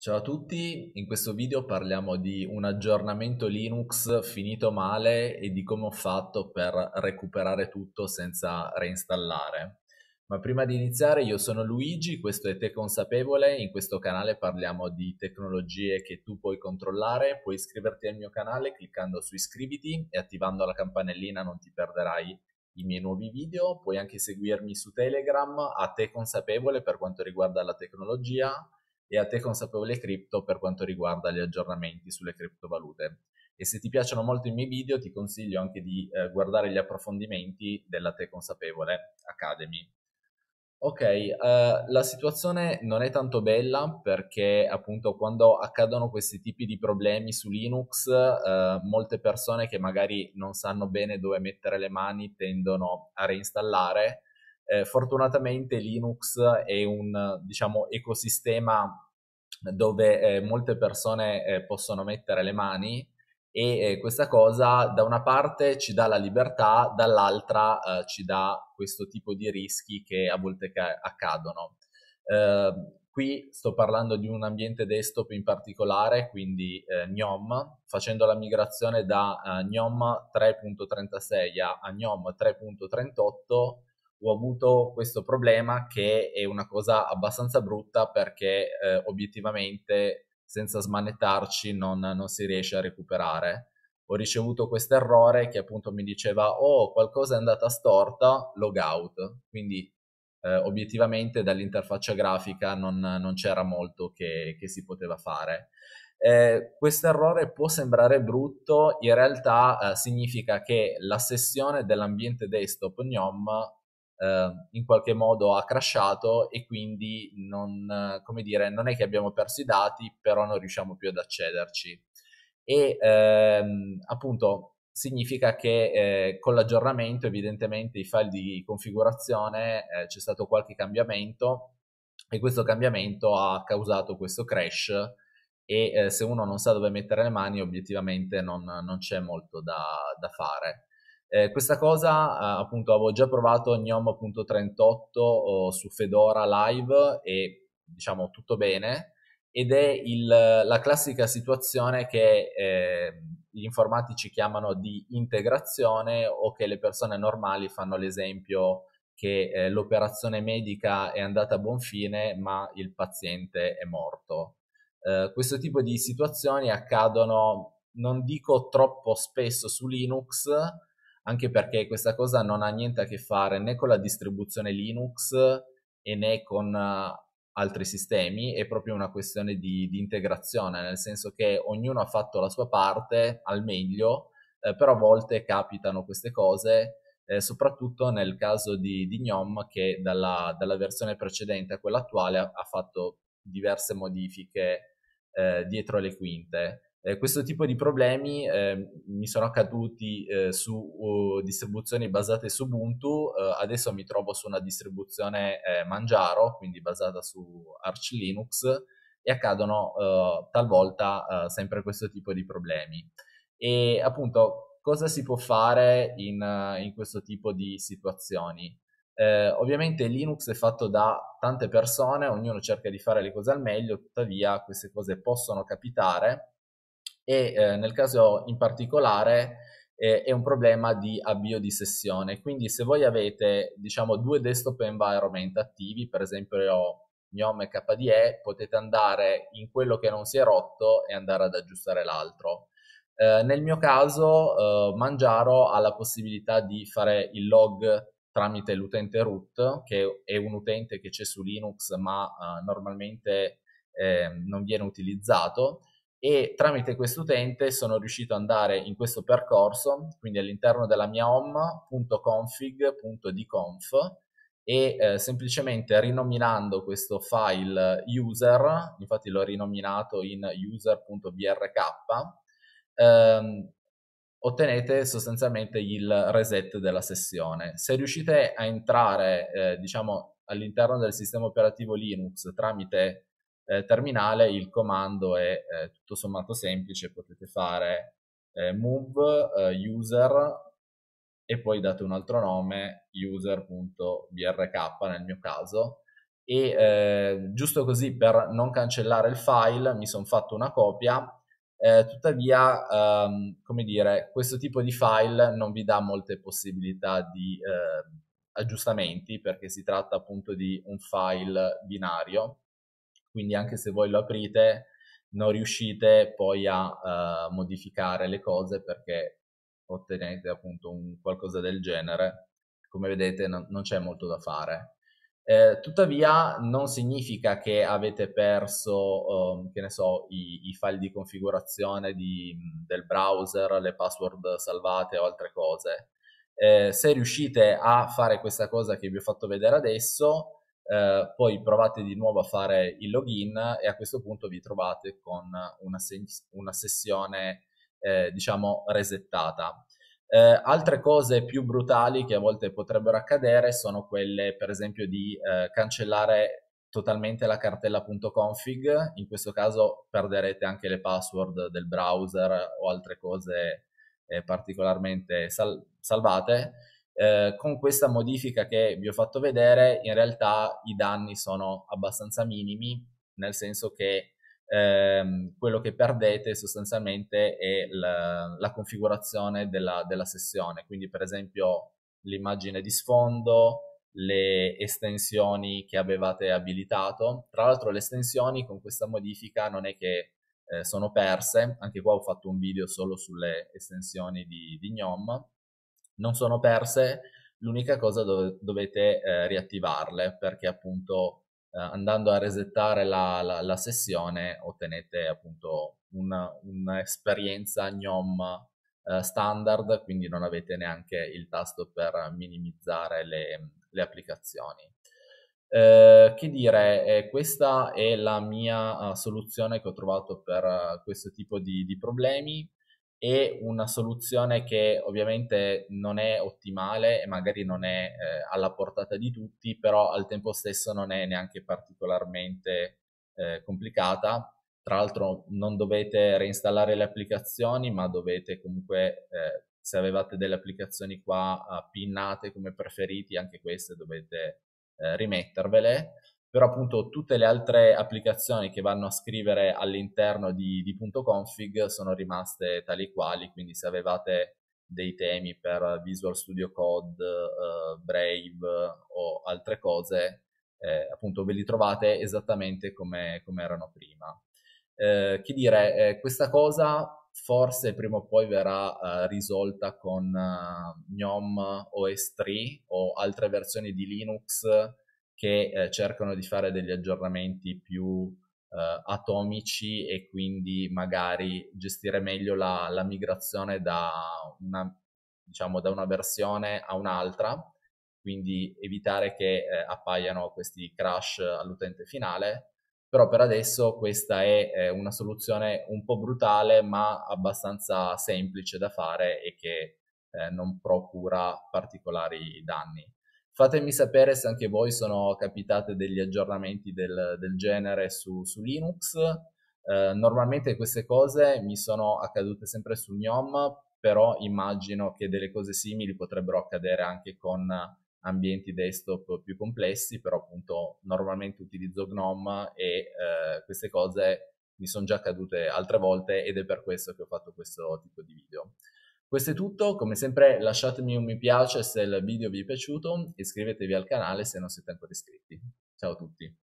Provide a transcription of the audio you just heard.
Ciao a tutti, in questo video parliamo di un aggiornamento Linux finito male e di come ho fatto per recuperare tutto senza reinstallare. Ma prima di iniziare io sono Luigi, questo è Te Consapevole, in questo canale parliamo di tecnologie che tu puoi controllare, puoi iscriverti al mio canale cliccando su iscriviti e attivando la campanellina non ti perderai i miei nuovi video, puoi anche seguirmi su Telegram a Te Consapevole per quanto riguarda la tecnologia e a te consapevole cripto per quanto riguarda gli aggiornamenti sulle criptovalute. E se ti piacciono molto i miei video ti consiglio anche di eh, guardare gli approfondimenti della Te Consapevole Academy. Ok, uh, la situazione non è tanto bella perché appunto quando accadono questi tipi di problemi su Linux, uh, molte persone che magari non sanno bene dove mettere le mani tendono a reinstallare eh, fortunatamente Linux è un diciamo, ecosistema dove eh, molte persone eh, possono mettere le mani e eh, questa cosa da una parte ci dà la libertà, dall'altra eh, ci dà questo tipo di rischi che a volte ca- accadono. Ehm, qui sto parlando di un ambiente desktop in particolare, quindi eh, GNOME, facendo la migrazione da GNOME 3.36 a GNOME 3.38 ho avuto questo problema che è una cosa abbastanza brutta perché eh, obiettivamente senza smanettarci non, non, si riesce a recuperare. Ho ricevuto questo errore che appunto mi diceva oh qualcosa è andata storta, logout. Quindi eh, obiettivamente dall'interfaccia grafica non, non c'era molto che, che, si poteva fare. Eh, questo errore può sembrare brutto, in realtà eh, significa che la sessione dell'ambiente desktop GNOME eh, in qualche modo ha crashato e quindi non, come dire, non è che abbiamo perso i dati, però non riusciamo più ad accederci. E ehm, appunto significa che eh, con l'aggiornamento evidentemente i file di configurazione eh, c'è stato qualche cambiamento e questo cambiamento ha causato questo crash e eh, se uno non sa dove mettere le mani obiettivamente non, non c'è molto da, da fare. Eh, questa cosa eh, appunto avevo già provato gnom.38 su Fedora Live e diciamo tutto bene ed è il, la classica situazione che eh, gli informatici chiamano di integrazione o che le persone normali fanno l'esempio che eh, l'operazione medica è andata a buon fine ma il paziente è morto. Eh, questo tipo di situazioni accadono non dico troppo spesso su Linux, anche perché questa cosa non ha niente a che fare né con la distribuzione Linux e né con eh, altri sistemi, è proprio una questione di, di integrazione, nel senso che ognuno ha fatto la sua parte al meglio, eh, però a volte capitano queste cose, eh, soprattutto nel caso di, di GNOME che dalla, dalla, versione precedente a quella attuale ha, ha fatto diverse modifiche eh, dietro le quinte. Eh, questo tipo di problemi eh, mi sono accaduti eh, su uh, distribuzioni basate su Ubuntu, eh, adesso mi trovo su una distribuzione eh, Manjaro, quindi basata su Arch Linux, e accadono eh, talvolta sempre questo tipo di problemi. E appunto, cosa si può fare in, in questo tipo di situazioni? Eh, ovviamente Linux è fatto da tante persone, ognuno cerca di fare le cose al meglio, tuttavia queste cose possono capitare e eh, nel caso in particolare eh, è un problema di avvio di sessione. Quindi se voi avete diciamo due desktop environment attivi, per esempio GNOME e KDE, potete andare in quello che non si è rotto e andare ad aggiustare l'altro. Eh, nel mio caso eh, Mangiaro ha la possibilità di fare il log tramite l'utente root, che è un utente che c'è su Linux ma uh, normalmente eh, non viene utilizzato, e tramite questo utente sono riuscito ad andare in questo percorso, quindi all'interno della mia home.config.dconf e eh, semplicemente rinominando questo file user, infatti l'ho rinominato in user.brk, ehm, ottenete sostanzialmente il reset della sessione. Se riuscite a entrare, eh, diciamo, all'interno del sistema operativo Linux tramite eh, terminale il comando è eh, tutto sommato semplice, potete fare eh, move eh, user e poi date un altro nome, user.brk nel mio caso, e eh, giusto così per non cancellare il file mi sono fatto una copia eh, tuttavia, ehm, come dire, questo tipo di file non vi dà molte possibilità di eh, aggiustamenti perché si tratta appunto di un file binario quindi anche se voi lo aprite non riuscite poi a uh, modificare le cose perché ottenete appunto un qualcosa del genere. Come vedete no, non c'è molto da fare. Eh, tuttavia non significa che avete perso, um, che ne so, i, i file di configurazione di, del browser, le password salvate o altre cose. Eh, se riuscite a fare questa cosa che vi ho fatto vedere adesso, eh, poi provate di nuovo a fare il login e a questo punto vi trovate con una, se- una sessione eh, diciamo resettata. Eh, altre cose più brutali che a volte potrebbero accadere sono quelle per esempio di eh, cancellare totalmente la cartella.config, in questo caso perderete anche le password del browser o altre cose eh, particolarmente sal- salvate eh, con questa modifica che vi ho fatto vedere, in realtà i danni sono abbastanza minimi, nel senso che ehm, quello che perdete sostanzialmente è la, la configurazione della, della, sessione, quindi per esempio l'immagine di sfondo, le estensioni che avevate abilitato. Tra l'altro le estensioni con questa modifica non è che eh, sono perse, anche qua ho fatto un video solo sulle estensioni di, di GNOME, non sono perse, l'unica cosa dove dovete eh, riattivarle perché appunto eh, andando a resettare la, la, la sessione ottenete appunto un'esperienza GNOME eh, standard, quindi non avete neanche il tasto per minimizzare le, le applicazioni. Eh, che dire, eh, questa è la mia uh, soluzione che ho trovato per uh, questo tipo di, di problemi è una soluzione che ovviamente non è ottimale e magari non è eh, alla portata di tutti, però al tempo stesso non è neanche particolarmente eh, complicata. Tra l'altro non dovete reinstallare le applicazioni, ma dovete comunque, eh, se avevate delle applicazioni qua eh, pinnate come preferiti, anche queste dovete eh, rimettervele però appunto tutte le altre applicazioni che vanno a scrivere all'interno di, di .config sono rimaste tali e quali, quindi se avevate dei temi per Visual Studio Code, eh, Brave o altre cose, eh, appunto ve li trovate esattamente come, come erano prima. Eh, che dire, eh, questa cosa forse prima o poi verrà eh, risolta con eh, GNOME OS3 o altre versioni di Linux che eh, cercano di fare degli aggiornamenti più eh, atomici e quindi magari gestire meglio la, la migrazione da una, diciamo, da una, versione a un'altra, quindi evitare che eh, appaiano questi crash all'utente finale. Però per adesso questa è una soluzione un po' brutale ma abbastanza semplice da fare e che eh, non procura particolari danni. Fatemi sapere se anche voi sono capitate degli aggiornamenti del, del genere su, su Linux. Eh, normalmente queste cose mi sono accadute sempre su GNOME, però immagino che delle cose simili potrebbero accadere anche con ambienti desktop più complessi, però appunto normalmente utilizzo GNOME e eh, queste cose mi sono già accadute altre volte ed è per questo che ho fatto questo tipo di video. Questo è tutto, come sempre lasciatemi un mi piace se il video vi è piaciuto, iscrivetevi al canale se non siete ancora iscritti. Ciao a tutti!